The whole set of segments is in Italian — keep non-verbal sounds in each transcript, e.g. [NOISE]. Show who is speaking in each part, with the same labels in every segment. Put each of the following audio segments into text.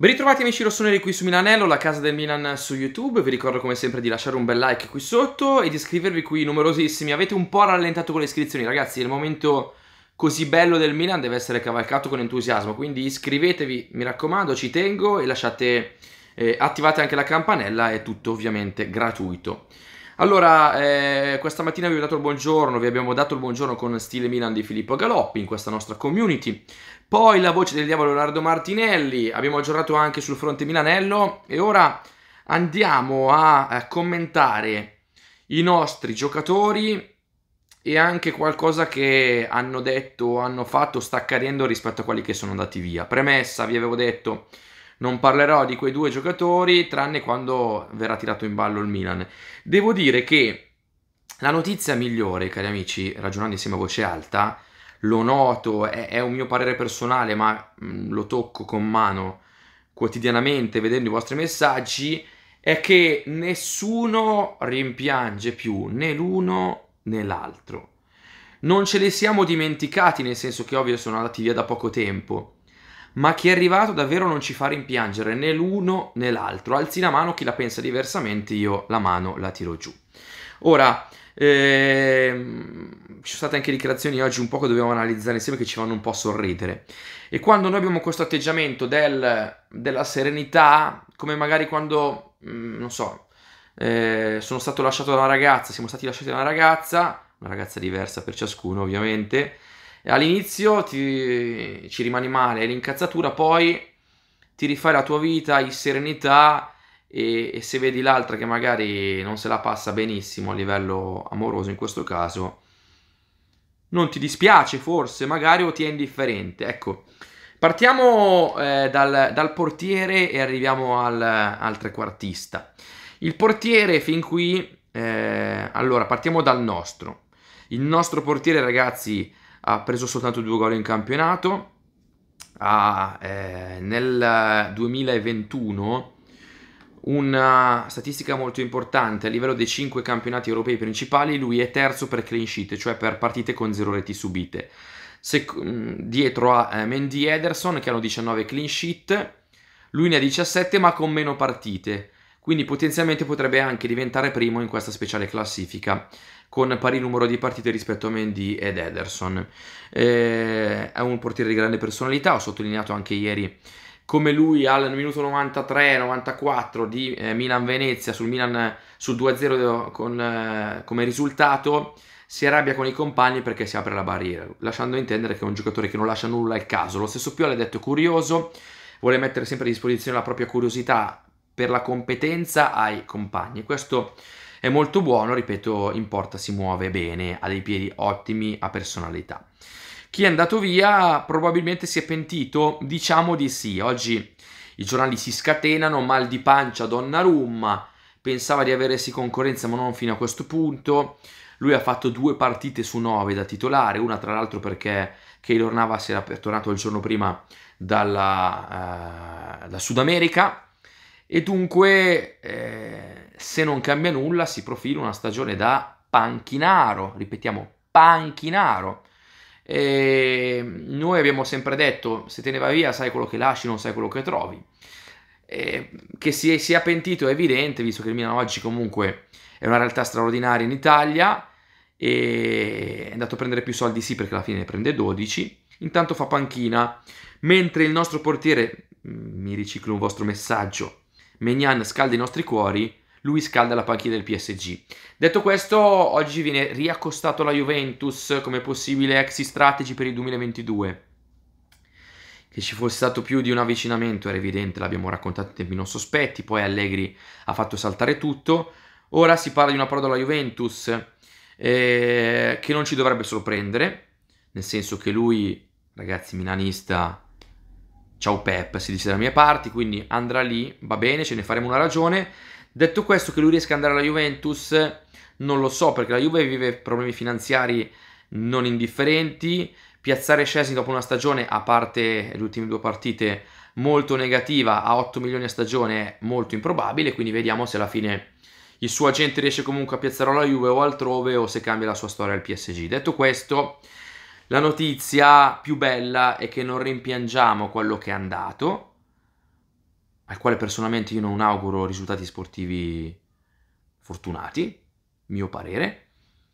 Speaker 1: Ben ritrovati amici rossoneri qui su Milanello, la casa del Milan su YouTube, vi ricordo come sempre di lasciare un bel like qui sotto e di iscrivervi qui numerosissimi, avete un po' rallentato con le iscrizioni ragazzi, il momento così bello del Milan deve essere cavalcato con entusiasmo, quindi iscrivetevi, mi raccomando, ci tengo e lasciate, eh, attivate anche la campanella, è tutto ovviamente gratuito. Allora, eh, questa mattina vi, ho dato il buongiorno, vi abbiamo dato il buongiorno con Stile Milan di Filippo Galoppi in questa nostra community. Poi la voce del diavolo Leonardo Martinelli, abbiamo aggiornato anche sul fronte Milanello e ora andiamo a, a commentare i nostri giocatori e anche qualcosa che hanno detto, o hanno fatto, sta accadendo rispetto a quelli che sono andati via. Premessa, vi avevo detto non parlerò di quei due giocatori tranne quando verrà tirato in ballo il Milan. Devo dire che la notizia migliore, cari amici, ragionando insieme a voce alta, lo noto, è, è un mio parere personale, ma mh, mm, lo tocco con mano quotidianamente vedendo i vostri messaggi, è che nessuno rimpiange più né l'uno né l'altro. Non ce li siamo dimenticati, nel senso che ovvio sono andati via da poco tempo, ma chi è arrivato davvero non ci fa rimpiangere né l'uno né l'altro. Alzi la mano chi la pensa diversamente, io la mano la tiro giù. Ora, ehm, ci sono state anche dichiarazioni oggi un po' che dobbiamo analizzare insieme che ci fanno un po' sorridere. E quando noi abbiamo questo atteggiamento del, della serenità, come magari quando, mh, mm, non so, eh, sono stato lasciato da una ragazza, siamo stati lasciati da una ragazza, una ragazza diversa per ciascuno ovviamente, all'inizio ti, ci rimani male, l'incazzatura, poi ti rifai la tua vita in serenità e, e, se vedi l'altra che magari non se la passa benissimo a livello amoroso in questo caso, non ti dispiace forse, magari o ti è indifferente. Ecco, partiamo eh, dal, dal, portiere e arriviamo al, al trequartista. Il portiere fin qui, eh, allora partiamo dal nostro. Il nostro portiere ragazzi ha preso soltanto due gol in campionato, ha, eh, nel 2021 una eh, statistica molto importante a livello dei 5 campionati europei principali lui è terzo per clean sheet cioè per partite con 0 reti subite Sec- mm, dietro a eh, Mendy Ederson che hanno 19 clean sheet lui ne ha 17 ma con meno partite quindi potenzialmente potrebbe anche diventare primo in questa speciale classifica con pari numero di partite rispetto a Mendy ed Ederson. Eh, è un portiere di grande personalità, ho sottolineato anche ieri come lui al minuto 93-94 di eh, Milan-Venezia sul Milan sul 2-0 con, eh, come risultato si arrabbia con i compagni perché si apre la barriera, lasciando intendere che è un giocatore che non lascia nulla al caso. Lo stesso Pioli ha detto curioso, vuole mettere sempre a disposizione la propria curiosità per la competenza ai compagni. Questo è molto buono, ripeto, in porta si muove bene, ha dei piedi ottimi, ha personalità. Chi è andato via probabilmente si è pentito, diciamo di sì. Oggi i giornali si scatenano, mal di pancia Donnarumma, pensava di aversi concorrenza ma non fino a questo punto. Lui ha fatto due partite su nove da titolare, una tra l'altro perché Keylor Navas era tornato il giorno prima dalla, eh, da Sud America e dunque, eh, se non cambia nulla, si profila una stagione da panchinaro, ripetiamo, panchinaro. E noi abbiamo sempre detto, se te ne vai via sai quello che lasci, non sai quello che trovi. E che si sia pentito è evidente, visto che il Milano oggi comunque è una realtà straordinaria in Italia, è andato a prendere più soldi sì perché alla fine ne prende 12, intanto fa panchina, mentre il nostro portiere, mm, mi riciclo un vostro messaggio, Menian scalda i nostri cuori, lui scalda la panchina del PSG. Detto questo, oggi viene riaccostato la Juventus come possibile exit strategy per il 2022. Che ci fosse stato più di un avvicinamento era evidente, l'abbiamo raccontato in tempi non sospetti, poi Allegri ha fatto saltare tutto. Ora si parla di una parola alla Juventus eh, che non ci dovrebbe sorprendere, nel senso che lui, ragazzi, milanista ciao Pep, si dice dalla mia parte, quindi andrà lì, va bene, ce ne faremo una ragione. Detto questo, che lui riesca ad andare alla Juventus, non lo so, perché la Juve vive problemi finanziari non indifferenti. Piazzare Scesni dopo una stagione, a parte le ultime due partite, molto negativa, a 8 milioni a stagione è molto improbabile, quindi vediamo se alla fine il suo agente riesce comunque a piazzarlo alla Juve o altrove o se cambia la sua storia al PSG. Detto questo, la notizia più bella è che non rimpiangiamo quello che è andato, al quale personalmente io non auguro risultati sportivi fortunati, mio parere,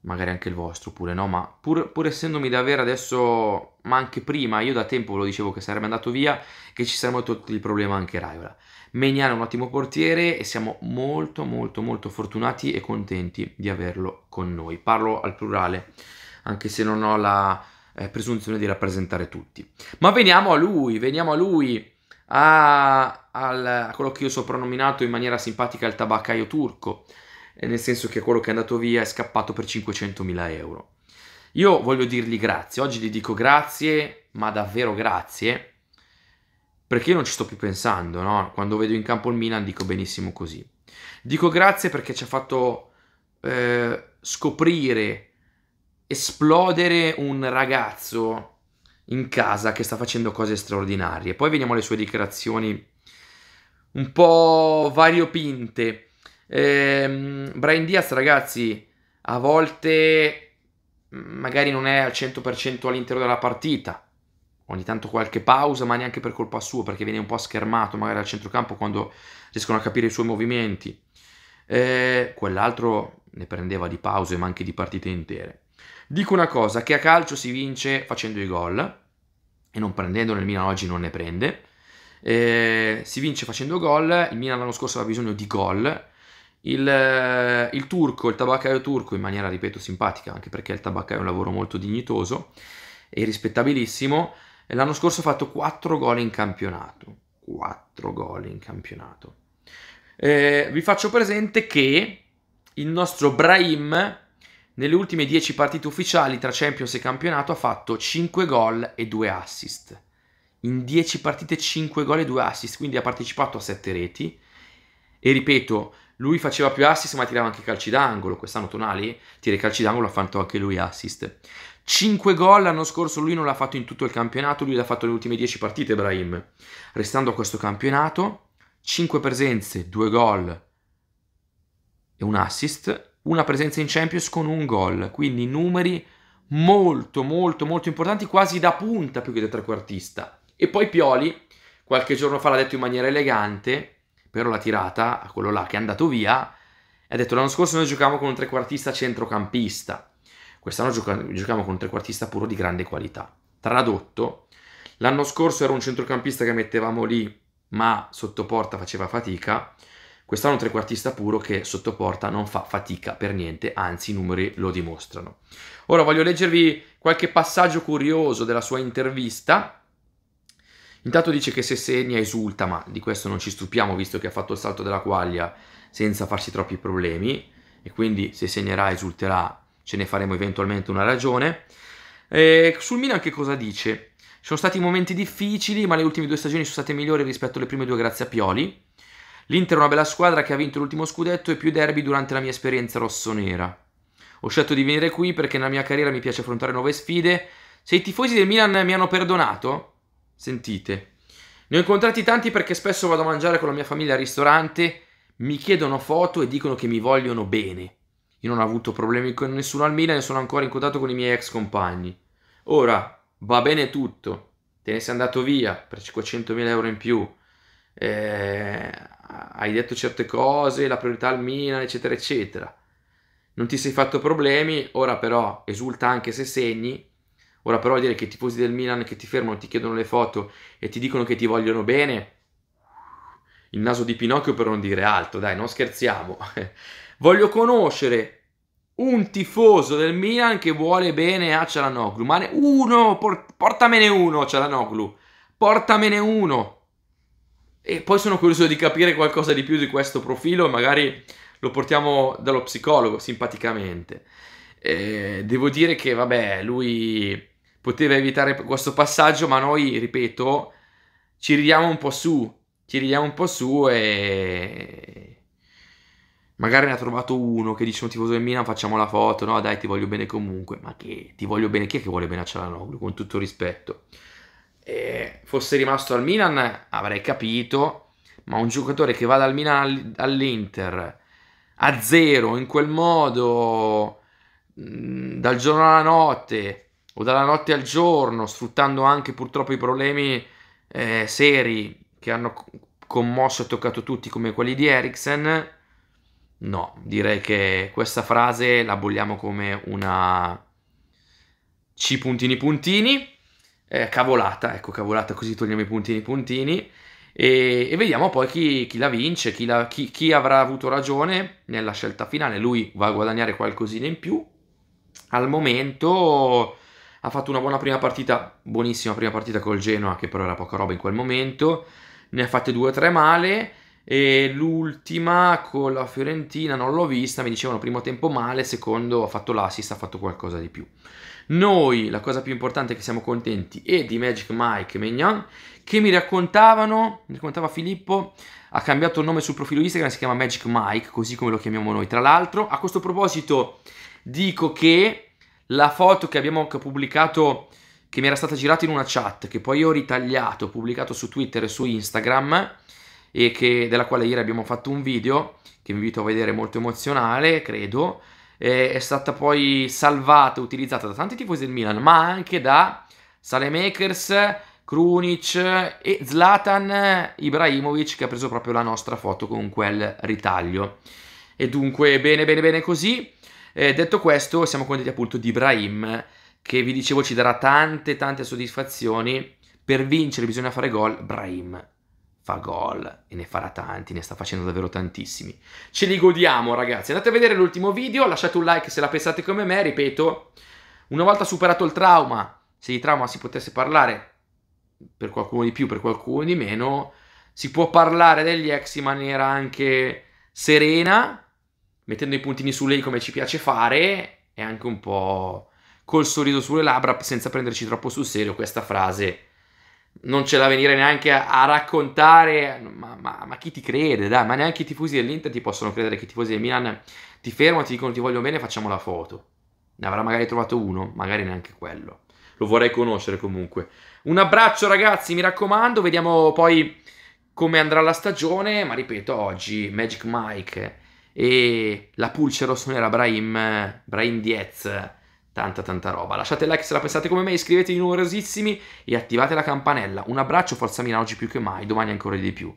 Speaker 1: magari anche il vostro pure no, ma pur, pur essendomi da avere adesso, ma anche prima, io da tempo lo dicevo che sarebbe andato via, che ci saremmo tolti il problema anche Raiola. Meniano è un ottimo portiere e siamo molto molto molto fortunati e contenti di averlo con noi. Parlo al plurale, anche se non ho la eh, presunzione di rappresentare tutti. Ma veniamo a lui, veniamo a lui, a, al, a quello che io ho soprannominato in maniera simpatica il tabaccaio turco, eh, nel senso che quello che è andato via è scappato per 500.000 euro. Io voglio dirgli grazie, oggi gli dico grazie, ma davvero grazie, perché io non ci sto più pensando, no? Quando vedo in campo il Milan dico benissimo così. Dico grazie perché ci ha fatto eh, scoprire esplodere un ragazzo in casa che sta facendo cose straordinarie. Poi veniamo alle sue dichiarazioni un po' variopinte. Ehm, Brian Diaz, ragazzi, a volte mm, magari non è al 100% all'interno della partita. Ogni tanto qualche pausa, ma neanche per colpa sua, perché viene un po' schermato magari al centrocampo quando riescono a capire i suoi movimenti. Ehm, quell'altro ne prendeva di pause, ma anche di partite intere. Dico una cosa, che a calcio si vince facendo i gol, e non prendendone, il Milan oggi non ne prende, eh, si vince facendo gol, il Milan l'anno scorso aveva bisogno di gol, il, eh, il, turco, il tabaccaio turco, in maniera, ripeto, simpatica, anche perché il tabaccaio è un lavoro molto dignitoso e rispettabilissimo, l'anno scorso ha fatto 4 gol in campionato, 4 gol in campionato. Eh, vi faccio presente che il nostro Brahim nelle ultime 10 partite ufficiali tra Champions e campionato ha fatto 5 gol e 2 assist. In 10 partite 5 gol e 2 assist, quindi ha partecipato a 7 reti. E ripeto, lui faceva più assist ma tirava anche calci d'angolo. Quest'anno Tonali tira i calci d'angolo, ha fatto anche lui assist. 5 gol l'anno scorso lui non l'ha fatto in tutto il campionato, lui l'ha fatto nelle ultime 10 partite Ibrahim. Restando a questo campionato, 5 presenze, 2 gol e un assist una presenza in Champions con un gol, quindi numeri molto molto molto importanti, quasi da punta più che da trequartista. E poi Pioli, qualche giorno fa l'ha detto in maniera elegante, però la tirata a quello là che è andato via, ha detto l'anno scorso noi giocavamo con un trequartista centrocampista, quest'anno gioca- giochiamo con un trequartista puro di grande qualità. Tradotto, l'anno scorso era un centrocampista che mettevamo lì, ma sotto porta faceva fatica, Quest'anno un trequartista puro che sotto porta non fa fatica per niente, anzi i numeri lo dimostrano. Ora voglio leggervi qualche passaggio curioso della sua intervista. Intanto dice che se segna esulta, ma di questo non ci stupiamo visto che ha fatto il salto della quaglia senza farsi troppi problemi e quindi se segnerà esulterà, ce ne faremo eventualmente una ragione. E sul Milan che cosa dice? Ci sono stati momenti difficili, ma le ultime due stagioni sono state migliori rispetto alle prime due grazie a Pioli. L'Inter è una bella squadra che ha vinto l'ultimo scudetto e più derby durante la mia esperienza rossonera. Ho scelto di venire qui perché nella mia carriera mi piace affrontare nuove sfide. Se i tifosi del Milan mi hanno perdonato, sentite. Ne ho incontrati tanti perché spesso vado a mangiare con la mia famiglia al ristorante, mi chiedono foto e dicono che mi vogliono bene. Io non ho avuto problemi con nessuno al Milan e sono ancora in contatto con i miei ex compagni. Ora, va bene tutto, te ne sei andato via per 500.000 euro in più, eh, hai detto certe cose, la priorità al Milan, eccetera, eccetera. Non ti sei fatto problemi, ora però esulta anche se segni, ora però dire che i tifosi del Milan che ti fermano, ti chiedono le foto e ti dicono che ti vogliono bene, il naso di Pinocchio per non dire altro, dai, non scherziamo. [LAUGHS] Voglio conoscere un tifoso del Milan che vuole bene a Cialanoglu. Ma ne- uno, por- portamene uno, Cialanoglu. Portamene uno. E poi sono curioso di capire qualcosa di più di questo profilo magari lo portiamo dallo psicologo simpaticamente. Eh, devo dire che, vabbè, lui poteva evitare questo passaggio, ma noi, ripeto, ci ridiamo un po' su, ci ridiamo un po' su e magari ne ha trovato uno che dice un tifoso del Milan facciamo la foto, no dai ti voglio bene comunque, ma che ti voglio bene, chi è che vuole bene a Cialanoglu con tutto rispetto? eh, fosse rimasto al Milan avrei capito, ma un giocatore che va dal Milan all'Inter a zero in quel modo, mm, dal giorno alla notte o dalla notte al giorno, sfruttando anche purtroppo i problemi eh, seri che hanno commosso e toccato tutti come quelli di Eriksen, no, direi che questa frase la bolliamo come una C puntini puntini eh, cavolata, ecco cavolata così togliamo i puntini puntini e, e, vediamo poi chi, chi la vince, chi, la, chi, chi, avrà avuto ragione nella scelta finale, lui va a guadagnare qualcosina in più, al momento ha fatto una buona prima partita, buonissima prima partita col Genoa che però era poca roba in quel momento, ne ha fatte due o tre male e l'ultima con la Fiorentina non l'ho vista, mi dicevano primo tempo male, secondo ha fatto l'assist, ha fatto qualcosa di più. Noi, la cosa più importante è che siamo contenti, e di Magic Mike Megnan, che mi raccontavano, mi raccontava Filippo, ha cambiato il nome sul profilo Instagram, si chiama Magic Mike, così come lo chiamiamo noi. Tra l'altro, a questo proposito, dico che la foto che abbiamo pubblicato, che mi era stata girata in una chat, che poi ho ritagliato, pubblicato su Twitter e su Instagram, e che, della quale ieri abbiamo fatto un video che vi invito a vedere molto emozionale, credo, eh, è stata poi salvata, utilizzata da tanti tifosi del Milan, ma anche da Salemakers, Krunic e Zlatan Ibrahimovic che ha preso proprio la nostra foto con quel ritaglio. E dunque bene bene bene così. Eh, detto questo siamo contenti appunto di Ibrahim che vi dicevo ci darà tante tante soddisfazioni. Per vincere bisogna fare gol, Brahim fa gol e ne farà tanti, ne sta facendo davvero tantissimi. Ce li godiamo ragazzi, andate a vedere l'ultimo video, lasciate un like se la pensate come me, ripeto, una volta superato il trauma, se di trauma si potesse parlare, per qualcuno di più, per qualcuno di meno, si può parlare degli ex in maniera anche serena, mettendo i puntini su lei come ci piace fare, e anche un po' col sorriso sulle labbra senza prenderci troppo sul serio questa frase non ce la venire neanche a, a raccontare, ma, ma, ma, chi ti crede, dai, ma neanche i tifosi dell'Inter ti possono credere che i tifosi del Milan ti fermano, ti dicono ti voglio bene, facciamo la foto. Ne avrà magari trovato uno, magari neanche quello. Lo vorrei conoscere comunque. Un abbraccio ragazzi, mi raccomando, vediamo poi come andrà la stagione, ma ripeto, oggi Magic Mike e la pulce rossonera Brahim, Brahim Diez tanta tanta roba. Lasciate like se la pensate come me, iscrivetevi numerosissimi e attivate la campanella. Un abbraccio, forza Milano oggi più che mai, domani ancora di più.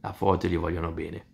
Speaker 1: La foto gli vogliono bene.